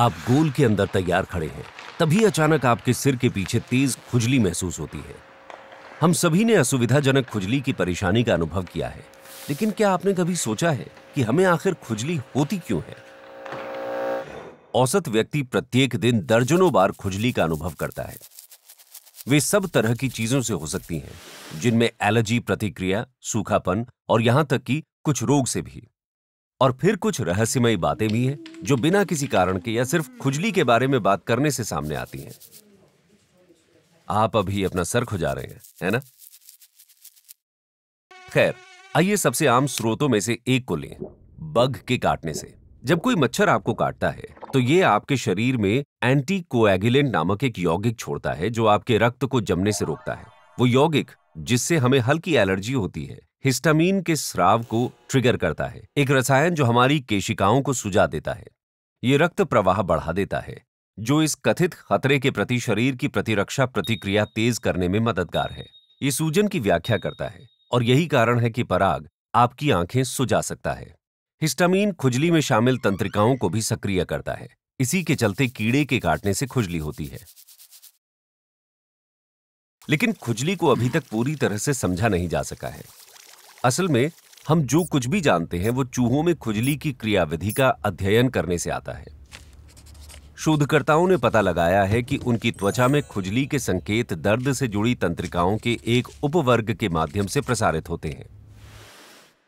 आप गोल के अंदर तैयार खड़े हैं तभी अचानक आपके सिर के पीछे तेज खुजली महसूस होती है हम सभी ने असुविधाजनक खुजली की परेशानी का अनुभव किया है लेकिन क्या आपने कभी सोचा है कि हमें आखिर खुजली होती क्यों है औसत व्यक्ति प्रत्येक दिन दर्जनों बार खुजली का अनुभव करता है वे सब तरह की चीजों से हो सकती हैं जिनमें एलर्जी प्रतिक्रिया सूखापन और यहां तक कि कुछ रोग से भी और फिर कुछ रहस्यमयी बातें भी हैं जो बिना किसी कारण के या सिर्फ खुजली के बारे में बात करने से सामने आती हैं आप अभी अपना सर खुजा रहे हैं है ना खैर आइए सबसे आम स्रोतों में से एक को लें बग के काटने से जब कोई मच्छर आपको काटता है तो ये आपके शरीर में एंटी कोएगुलेंट नामक एक यौगिक छोड़ता है जो आपके रक्त को जमने से रोकता है वो यौगिक जिससे हमें हल्की एलर्जी होती है हिस्टामिन के स्राव को ट्रिगर करता है एक रसायन जो हमारी केशिकाओं को सुझा देता है ये रक्त प्रवाह बढ़ा देता है जो इस कथित खतरे के प्रति शरीर की प्रतिरक्षा प्रतिक्रिया तेज करने में मददगार है ये सूजन की व्याख्या करता है और यही कारण है कि पराग आपकी आंखें सुजा सकता है हिस्टामिन खुजली में शामिल तंत्रिकाओं को भी सक्रिय करता है इसी के चलते कीड़े के काटने से खुजली होती है लेकिन खुजली को अभी तक पूरी तरह से समझा नहीं जा सका है असल में हम जो कुछ भी जानते हैं वो चूहों में खुजली की क्रियाविधि का अध्ययन करने से आता है शोधकर्ताओं ने पता लगाया है कि उनकी त्वचा में खुजली के संकेत दर्द से जुड़ी तंत्रिकाओं के एक उपवर्ग के माध्यम से प्रसारित होते हैं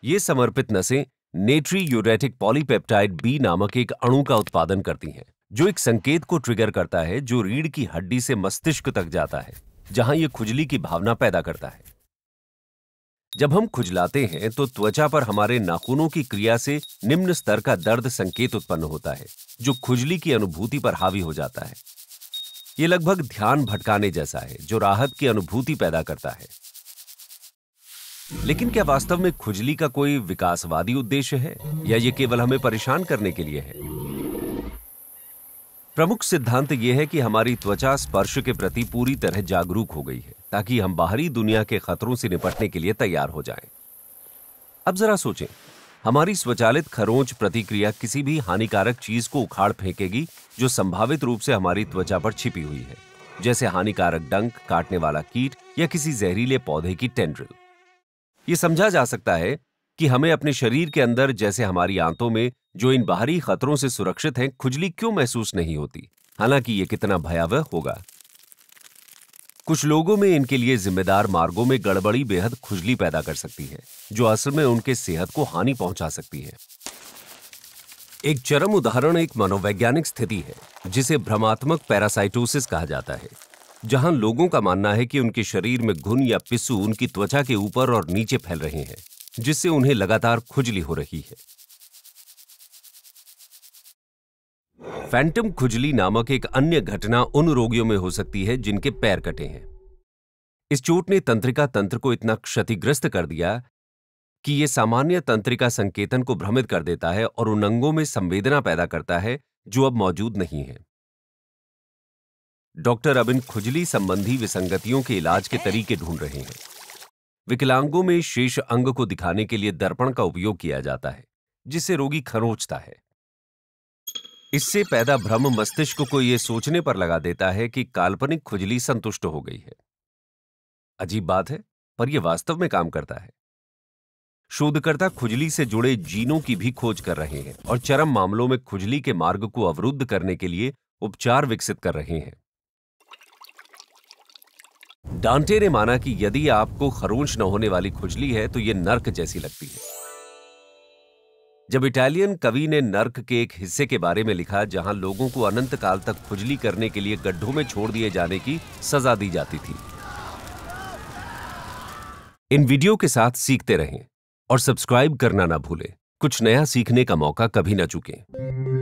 ये समर्पित नसें नेट्री यूरेटिक पॉलीपेप्टाइड बी नामक एक अणु का उत्पादन करती हैं जो एक संकेत को ट्रिगर करता है जो रीढ़ की हड्डी से मस्तिष्क तक जाता है जहां ये खुजली की भावना पैदा करता है जब हम खुजलाते हैं तो त्वचा पर हमारे नाखूनों की क्रिया से निम्न स्तर का दर्द संकेत उत्पन्न होता है जो खुजली की अनुभूति पर हावी हो जाता है ये लगभग ध्यान भटकाने जैसा है जो राहत की अनुभूति पैदा करता है लेकिन क्या वास्तव में खुजली का कोई विकासवादी उद्देश्य है या ये केवल हमें परेशान करने के लिए है प्रमुख सिद्धांत यह है कि हमारी त्वचा स्पर्श के प्रति पूरी तरह जागरूक हो गई है ताकि हम बाहरी दुनिया के खतरों से निपटने के लिए तैयार हो जाएं। अब जरा सोचें हमारी स्वचालित खरोंच प्रतिक्रिया किसी भी हानिकारक चीज को उखाड़ फेंकेगी जो संभावित रूप से हमारी त्वचा पर छिपी हुई है जैसे हानिकारक डंक काटने वाला कीट या किसी जहरीले पौधे की टेंड्रिल ये समझा जा सकता है कि हमें अपने शरीर के अंदर जैसे हमारी आंतों में जो इन बाहरी खतरों से सुरक्षित हैं खुजली क्यों महसूस नहीं होती हालांकि ये कितना भयावह होगा कुछ लोगों में इनके लिए जिम्मेदार मार्गों में गड़बड़ी बेहद खुजली पैदा कर सकती है जो असल में उनके सेहत को हानि पहुंचा सकती है एक चरम उदाहरण एक मनोवैज्ञानिक स्थिति है जिसे भ्रमात्मक पैरासाइटोसिस कहा जाता है जहां लोगों का मानना है कि उनके शरीर में घुन या पिस्सू उनकी त्वचा के ऊपर और नीचे फैल रहे हैं जिससे उन्हें लगातार खुजली हो रही है फैंटम खुजली नामक एक अन्य घटना उन रोगियों में हो सकती है जिनके पैर कटे हैं इस चोट ने तंत्रिका तंत्र को इतना क्षतिग्रस्त कर दिया कि यह सामान्य तंत्रिका संकेतन को भ्रमित कर देता है और उन अंगों में संवेदना पैदा करता है जो अब मौजूद नहीं है डॉक्टर अब इन खुजली संबंधी विसंगतियों के इलाज के तरीके ढूंढ रहे हैं विकलांगों में शेष अंग को दिखाने के लिए दर्पण का उपयोग किया जाता है जिससे रोगी खरोचता है इससे पैदा भ्रम मस्तिष्क को यह सोचने पर लगा देता है कि काल्पनिक खुजली संतुष्ट हो गई है अजीब बात है पर यह वास्तव में काम करता है शोधकर्ता खुजली से जुड़े जीनों की भी खोज कर रहे हैं और चरम मामलों में खुजली के मार्ग को अवरुद्ध करने के लिए उपचार विकसित कर रहे हैं डांटे ने माना कि यदि आपको खरोंच न होने वाली खुजली है तो यह नर्क जैसी लगती है जब इटालियन कवि ने नर्क के एक हिस्से के बारे में लिखा जहां लोगों को अनंत काल तक खुजली करने के लिए गड्ढों में छोड़ दिए जाने की सजा दी जाती थी इन वीडियो के साथ सीखते रहें और सब्सक्राइब करना ना भूलें कुछ नया सीखने का मौका कभी ना चुके